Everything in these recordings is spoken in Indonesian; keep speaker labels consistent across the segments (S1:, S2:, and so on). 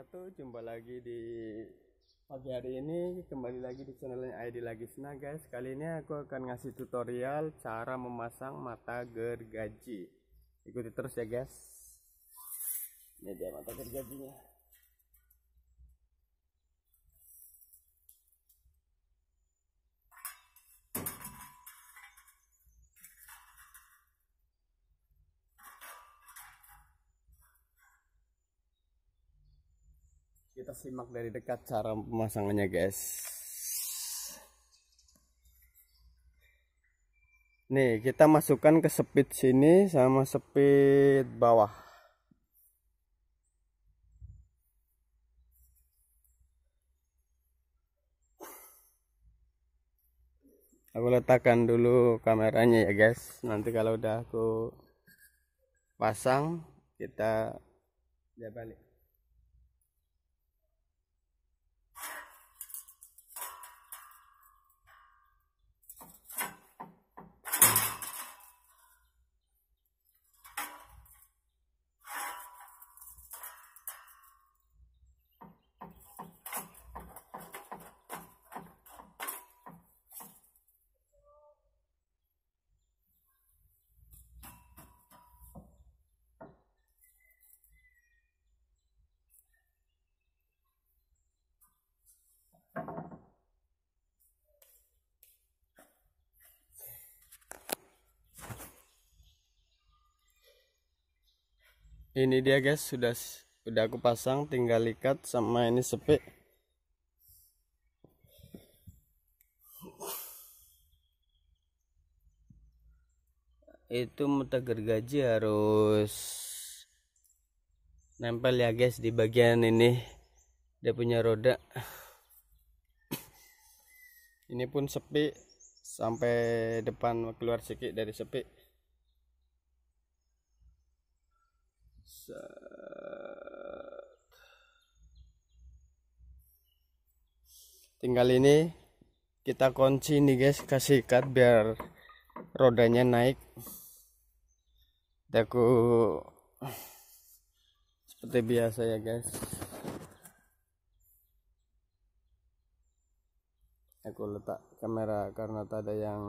S1: wabarakatuh. Jumpa lagi di pagi hari ini kembali lagi di channelnya ID lagi senang guys. Kali ini aku akan ngasih tutorial cara memasang mata gergaji. Ikuti terus ya guys. Ini dia mata gergajinya. Kita simak dari dekat cara pemasangannya guys. Nih, kita masukkan ke speed sini sama speed bawah. Aku letakkan dulu kameranya ya guys. Nanti kalau udah aku pasang, kita dia balik. ini dia guys sudah sudah aku pasang tinggal ikat sama ini sepi itu muta gergaji harus nempel ya guys di bagian ini dia punya roda ini pun sepi sampai depan keluar sedikit dari sepi tinggal ini kita kunci nih guys kasih ikat biar rodanya naik daku seperti biasa ya guys aku letak kamera karena tak ada yang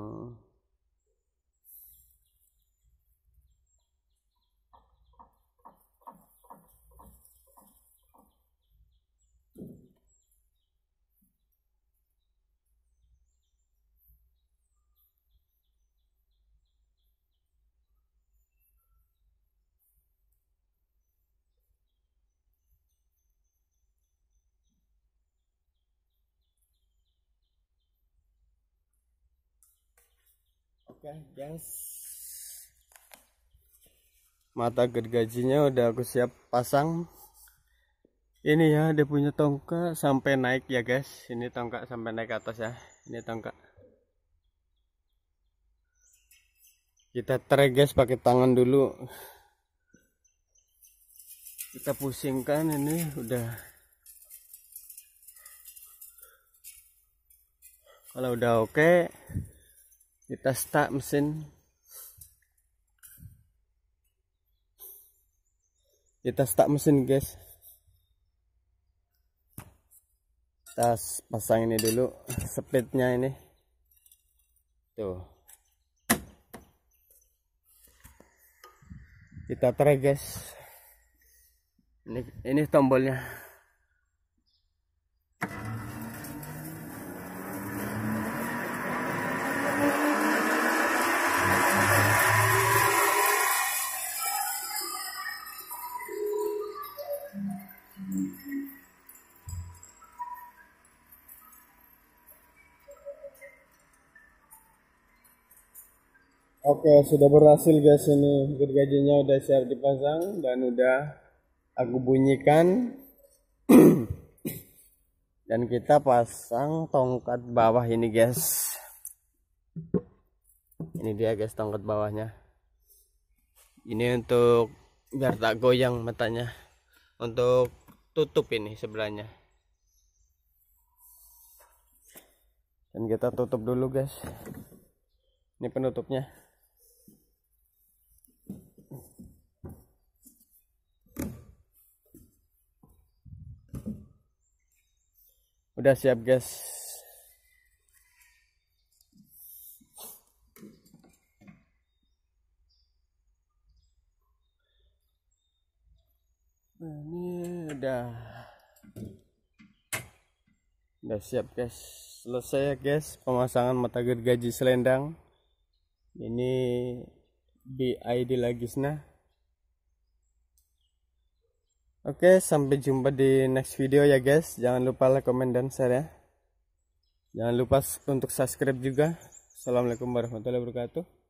S1: Oke, kan? guys. Mata gergajinya udah aku siap pasang. Ini ya, dia punya tongkat sampai naik ya, guys. Ini tongkat sampai naik atas ya. Ini tongkat. Kita try, guys pakai tangan dulu. Kita pusingkan ini udah kalau udah oke okay, kita start mesin kita start mesin guys kita pasang ini dulu speednya ini tuh kita try guys ini ini tombolnya Oke, sudah berhasil guys ini. Gergajinya udah siap dipasang dan udah aku bunyikan. dan kita pasang tongkat bawah ini guys. Ini dia guys tongkat bawahnya. Ini untuk biar tak goyang matanya. Untuk tutup ini sebelahnya. Dan kita tutup dulu guys. Ini penutupnya. udah siap guys ini udah udah siap guys selesai ya guys pemasangan mata gergaji selendang ini BID lagi nah Oke, sampai jumpa di next video ya guys. Jangan lupa like, komen, dan share ya. Jangan lupa untuk subscribe juga. Assalamualaikum warahmatullahi wabarakatuh.